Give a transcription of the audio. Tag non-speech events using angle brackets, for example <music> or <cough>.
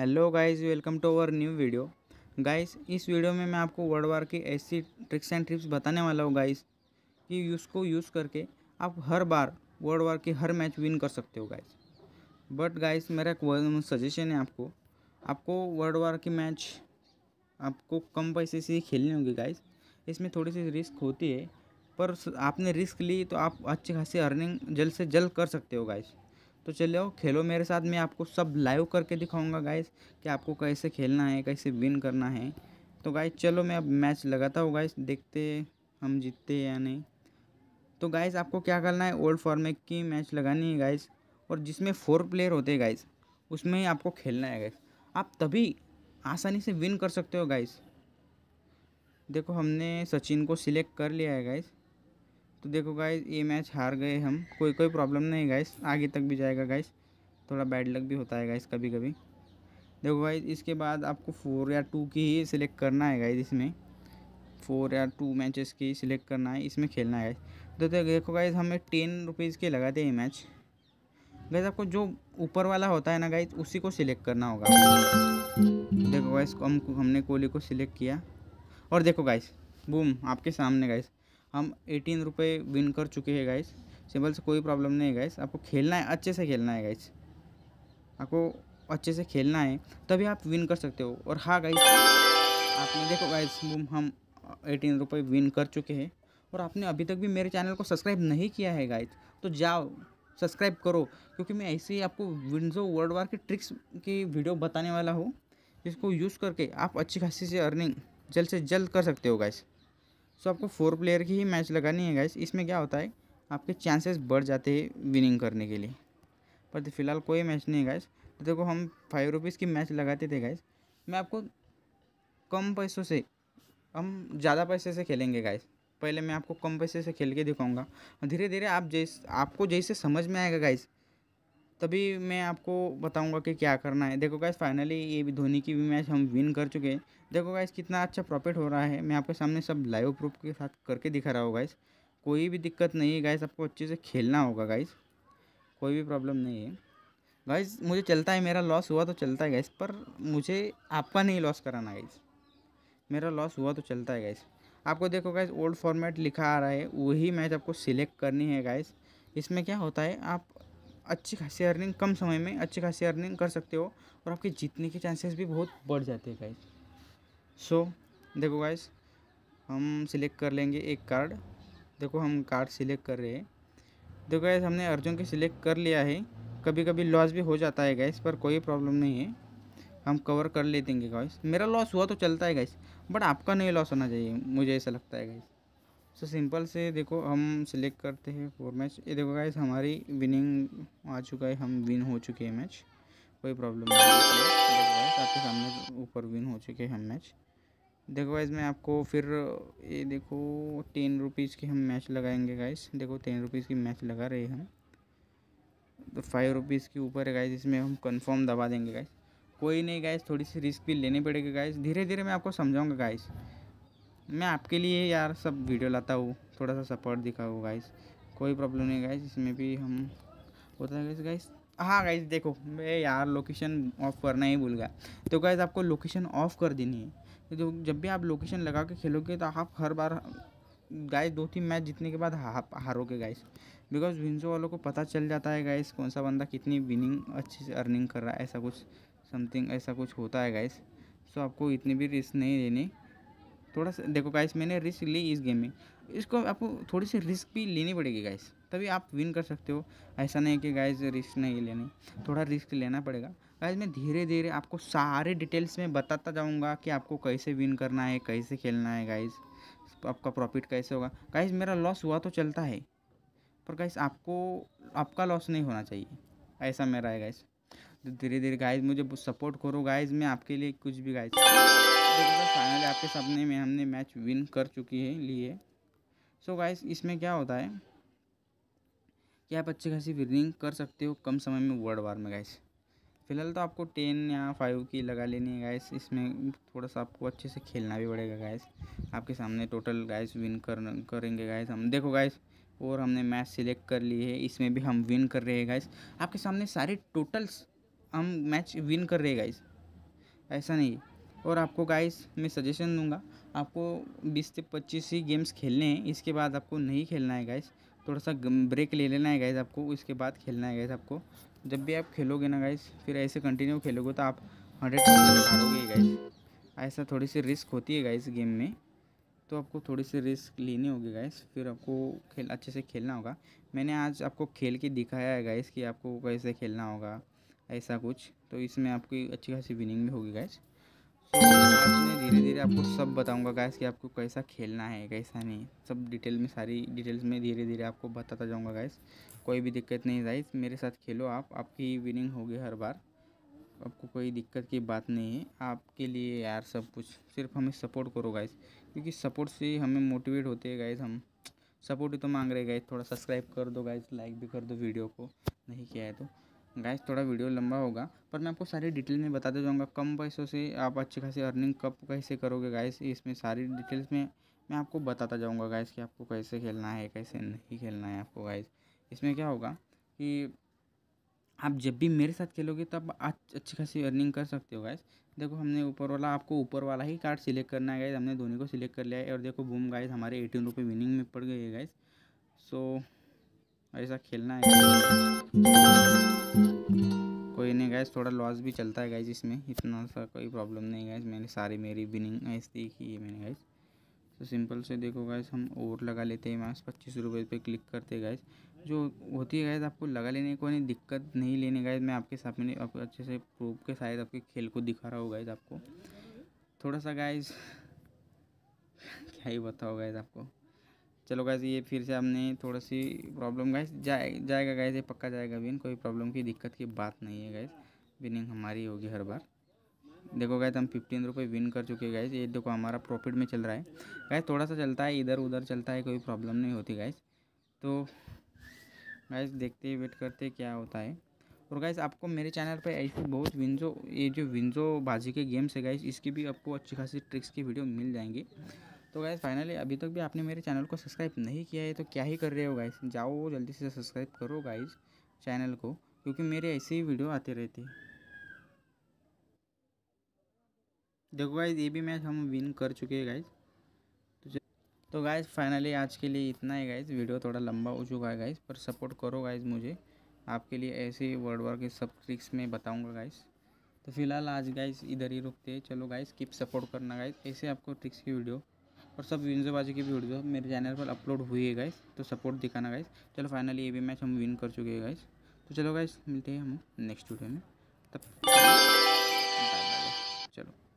hello guys welcome to our new video guys इस video में मैं आपको वर्ल्ड वार की ऐसी ट्रिक्स एंड ट्रिप्स बताने वाला हूँ गाइस कि उसको यूज़ करके आप हर बार वर्ल्ड वार की हर मैच विन कर सकते हो गाइस बट गाइस मेरा एक सजेशन है आपको आपको वर्ल्ड वार की मैच आपको कम पैसे से ही खेलनी होगी गाइस इसमें थोड़ी सी रिस्क होती है पर आपने रिस्क ली तो आप अच्छी खासी अर्निंग जल्द से जल्द कर सकते हो गाइस तो चलो खेलो मेरे साथ मैं आपको सब लाइव करके दिखाऊंगा गाइस कि आपको कैसे खेलना है कैसे विन करना है तो गाइस चलो मैं अब मैच लगाता हूँ गाइस देखते हम जीतते या नहीं तो गाइस आपको क्या करना है ओल्ड फॉर्मेट की मैच लगानी है गाइस और जिसमें फोर प्लेयर होते हैं गाइस उसमें आपको खेलना है गाइस आप तभी आसानी से विन कर सकते हो गाइस देखो हमने सचिन को सिलेक्ट कर लिया है गाइस तो देखो गाइस ये मैच हार गए हम कोई कोई प्रॉब्लम नहीं गाइस आगे तक भी जाएगा गाइस थोड़ा बैड लक भी होता है गाइस कभी कभी देखो गाइस इसके बाद आपको फोर या टू की ही सिलेक्ट करना है गाइस इसमें फोर या टू मैचेस की सिलेक्ट करना है इसमें खेलना है तो देखो गाइज हमें टेन रुपीज़ के लगाते हैं मैच गाइज आपको जो ऊपर वाला होता है ना गाइज उसी को सिलेक्ट करना होगा देखो गाइस हम हमने कोहली को सिलेक्ट किया और देखो गाइस बूम आपके सामने गाइस हम एटीन रुपये विन कर चुके हैं गाइस सिंपल से कोई प्रॉब्लम नहीं है गाइस आपको खेलना है अच्छे से खेलना है गाइस आपको अच्छे से खेलना है तभी आप विन कर सकते हो और हाँ गाइस आपने देखो गाइस हम एटीन रुपये विन कर चुके हैं और आपने अभी तक भी मेरे चैनल को सब्सक्राइब नहीं किया है गाइस तो जाओ सब्सक्राइब करो क्योंकि मैं ऐसे ही आपको विंडो वर्ल्ड वार की ट्रिक्स की वीडियो बताने वाला हूँ जिसको यूज़ करके आप अच्छी खासी से अर्निंग जल्द से जल्द कर सकते हो गाइस सो आपको फोर प्लेयर की ही मैच लगानी है गाइस इसमें क्या होता है आपके चांसेस बढ़ जाते हैं विनिंग करने के लिए पर तो फिलहाल कोई मैच नहीं है गाइस तो देखो हम फाइव रुपीज़ की मैच लगाते थे गाइस मैं आपको कम पैसों से हम ज़्यादा पैसे से खेलेंगे गाइस पहले मैं आपको कम पैसे से खेल के दिखाऊंगा धीरे धीरे आप जैसे आपको जैसे समझ में आएगा गाइस तभी मैं आपको बताऊंगा कि क्या करना है देखो गाइस फाइनली ये भी धोनी की भी मैच हम विन कर चुके हैं देखो गाइस कितना अच्छा प्रॉफिट हो रहा है मैं आपके सामने सब लाइव प्रूफ के साथ करके दिखा रहा हूँ गाइस कोई भी दिक्कत नहीं है गाइस आपको अच्छे से खेलना होगा गाइस कोई भी प्रॉब्लम नहीं है गाइस मुझे चलता है मेरा लॉस हुआ तो चलता है गाइस पर मुझे आपका नहीं लॉस कराना गाइस मेरा लॉस हुआ तो चलता है गाइस आपको देखो गाइस ओल्ड फॉर्मेट लिखा आ रहा है वही मैच आपको सिलेक्ट करनी है गाइस इसमें क्या होता है आप अच्छी खासी अर्निंग कम समय में अच्छी खासी अर्निंग कर सकते हो और आपके जीतने के चांसेस भी बहुत बढ़ जाते हैं गाइस सो so, देखो गाइस हम सिलेक्ट कर लेंगे एक कार्ड देखो हम कार्ड सिलेक्ट कर रहे हैं देखो गैस हमने अर्जुन के सिलेक्ट कर लिया है कभी कभी लॉस भी हो जाता है गैस पर कोई प्रॉब्लम नहीं है हम कवर कर ले देंगे गैस मेरा लॉस हुआ तो चलता है गैस बट आपका नहीं लॉस होना चाहिए मुझे ऐसा लगता है गैस सो सिंपल से देखो हम सिलेक्ट करते हैं फोर मैच ये देखो गाइज हमारी विनिंग आ चुका है हम विन हो चुके हैं मैच कोई प्रॉब्लम नहीं आपके सामने ऊपर विन हो चुके हैं हम मैच देखो गाइज मैं आपको फिर ये देखो टेन रुपीज़ की हम मैच लगाएंगे गाइस देखो टेन रुपीज़ की मैच लगा रहे हम तो फाइव रुपीज़ के ऊपर है गाइज इसमें हम कन्फर्म दबा देंगे गाइज कोई नहीं गाइज थोड़ी सी रिस्क भी लेनी पड़ेगी गाइज धीरे धीरे मैं आपको समझाऊँगा गाइज़ मैं आपके लिए यार सब वीडियो लाता हूँ थोड़ा सा सपोर्ट दिखाओ गाइस कोई प्रॉब्लम नहीं गाइस इसमें भी हम होता है गाइस गाइस हाँ गाइस देखो मैं यार लोकेशन ऑफ करना ही भूल गया तो गाइस आपको लोकेशन ऑफ कर देनी है तो जब भी आप लोकेशन लगा के खेलोगे तो आप हर बार गाइस दो तीन मैच जीतने के बाद आप हारोगे गाइस बिकॉज विंजो वालों को पता चल जाता है गाइस कौन सा बंदा कितनी विनिंग अच्छी से अर्निंग कर रहा है ऐसा कुछ समथिंग ऐसा कुछ होता है गाइस सो आपको इतनी भी रिस्क नहीं लेनी थोड़ा सा देखो गाइस मैंने रिस्क ली इस गेम में इसको आपको थोड़ी सी रिस्क भी लेनी पड़ेगी गाइस तभी आप विन कर सकते हो ऐसा नहीं कि गाइस रिस्क नहीं लेने थोड़ा रिस्क लेना पड़ेगा गाइस मैं धीरे धीरे आपको सारे डिटेल्स में बताता जाऊँगा कि आपको कैसे विन करना है कैसे खेलना है गाइज आपका प्रॉफिट कैसे होगा गाइज मेरा लॉस हुआ तो चलता है पर गाइस आपको आपका लॉस नहीं होना चाहिए ऐसा मेरा है गाइस धीरे धीरे गाइज मुझे सपोर्ट करो गाइज मैं आपके लिए कुछ भी गाइज देखो आपके सामने में हमने मैच विन कर चुकी है लिए सो गाइस इसमें क्या होता है कि आप अच्छी खासी विनिंग कर सकते हो कम समय में वर्ल्ड वार में गाइस फिलहाल तो आपको टेन या फाइव की लगा लेनी है गाइस इसमें थोड़ा सा आपको अच्छे से खेलना भी पड़ेगा गाइस आपके सामने टोटल गाइस विन कर करेंगे गाइस हम देखो गाइस और हमने मैच सिलेक्ट कर ली है इसमें भी हम विन कर रहे हैं गाइस आपके सामने सारे टोटल्स हम मैच विन कर रहे हैं गाइस ऐसा नहीं और आपको गाइस मैं सजेशन दूंगा आपको 20 से 25 ही गेम्स खेलने हैं इसके बाद आपको नहीं खेलना है गाइस थोड़ा सा ब्रेक ले लेना है गाइस आपको इसके बाद खेलना है गाइस आपको जब भी आप खेलोगे ना गाइस फिर ऐसे कंटिन्यू खेलोगे तो आप हंड्रेड परसेंट हारोगे गाइस ऐसा थोड़ी सी रिस्क होती है गाइस गेम में तो आपको थोड़ी सी रिस्क लेनी होगी गाइस फिर आपको खेल अच्छे से खेलना होगा मैंने आज आपको खेल के दिखाया है गाइस कि आपको कैसे खेलना होगा ऐसा कुछ तो इसमें आपकी अच्छी खासी विनिंग भी होगी गाइज मैं धीरे धीरे आपको सब बताऊंगा गाइस कि आपको कैसा खेलना है कैसा नहीं सब डिटेल में सारी डिटेल्स में धीरे धीरे आपको बताता जाऊंगा गाइस कोई भी दिक्कत नहीं गाइस मेरे साथ खेलो आप आपकी विनिंग होगी हर बार आपको कोई दिक्कत की बात नहीं है आपके लिए यार सब कुछ सिर्फ हमें सपोर्ट करो गाइस क्योंकि सपोर्ट से हमें मोटिवेट होते हैं गाइस हम सपोर्ट ही तो मांग रहे गाइस थोड़ा सब्सक्राइब कर दो गाइस लाइक भी कर दो वीडियो को नहीं किया है तो गैस थोड़ा वीडियो लंबा होगा पर मैं आपको सारी डिटेल में बताते जाऊँगा कम पैसों से आप अच्छी खासी अर्निंग कब कैसे करोगे गैस इसमें सारी डिटेल्स में मैं आपको बताता जाऊँगा गैस कि आपको कैसे खेलना है कैसे नहीं खेलना है आपको गैस इसमें क्या होगा कि आप जब भी मेरे साथ खेलोगे तब अच्छी खासी अर्निंग कर सकते हो गाइस देखो हमने ऊपर वाला आपको ऊपर वाला ही कार्ड सिलेक्ट करना है गाइस हमने धोनी को सिलेक्ट कर लिया है और देखो बूम गाइस हमारे एटीन रुपये विनिंग में पड़ गई है गाइस सो ऐसा खेलना है कोई नहीं गैस थोड़ा लॉस भी चलता है गैस इसमें इतना सा कोई प्रॉब्लम नहीं गैस मैंने सारी मेरी विनिंग गैस देखी है मैंने गैस तो सिंपल से देखो गैस हम ओवर लगा लेते हैं मैं पच्चीस रुपये पे क्लिक करते हैं गैस जो होती है गैस आपको लगा लेने को नहीं दिक्कत नहीं लेने गैस मैं आपके सामने आपको अच्छे से प्रूफ के शायद आपके खेल को दिखा रहा हूँ गैस आपको थोड़ा सा गैस <laughs> क्या ही बताओ गैस आपको चलो गैस ये फिर से हमने थोड़ा सी प्रॉब्लम गाइस जाए जाएगा गैस ये पक्का जाएगा विन कोई प्रॉब्लम की दिक्कत की बात नहीं है गैस विनिंग हमारी होगी हर बार देखो गैस हम फिफ्टीन रुपये विन कर चुके हैं गैस ये देखो हमारा प्रॉफिट में चल रहा है गैस थोड़ा सा चलता है इधर उधर चलता है कोई प्रॉब्लम नहीं होती गाइज तो गैस देखते वेट करते क्या होता है और गाइज आपको मेरे चैनल पर ऐसी बहुत विंजो ये जो विंजो बाजी के गेम्स है गाइज इसकी भी आपको अच्छी खासी ट्रिक्स की वीडियो मिल जाएंगी तो गाइज फाइनली अभी तक भी आपने मेरे चैनल को सब्सक्राइब नहीं किया है तो क्या ही कर रहे हो गाइस जाओ जल्दी से सब्सक्राइब करो गाइज चैनल को क्योंकि मेरे ऐसे ही वीडियो आते रहते देखो गाइज ये भी मैच हम विन कर चुके हैं गाइज़ तो गाइज फाइनली तो आज के लिए इतना ही गाइज वीडियो थोड़ा लंबा हो चुका है गाइज पर सपोर्ट करो गाइज मुझे आपके लिए ऐसे ही वर्ड वर्ड के सब ट्रिक्स में बताऊंगा गाइज तो फिलहाल आज गाइज इधर ही रुकते हैं चलो गाइज कीप सपोर्ट करना गाइज ऐसे आपको ट्रिक्स की वीडियो और सब विंजोबाजी की भी वीडियो मेरे चैनल पर अपलोड हुई है गाइस तो सपोर्ट दिखाना गाइस चलो फाइनली ये भी मैच हम विन कर चुके हैं गाइस तो चलो गाइस मिलते हैं हम नेक्स्ट वीडियो में तब चलो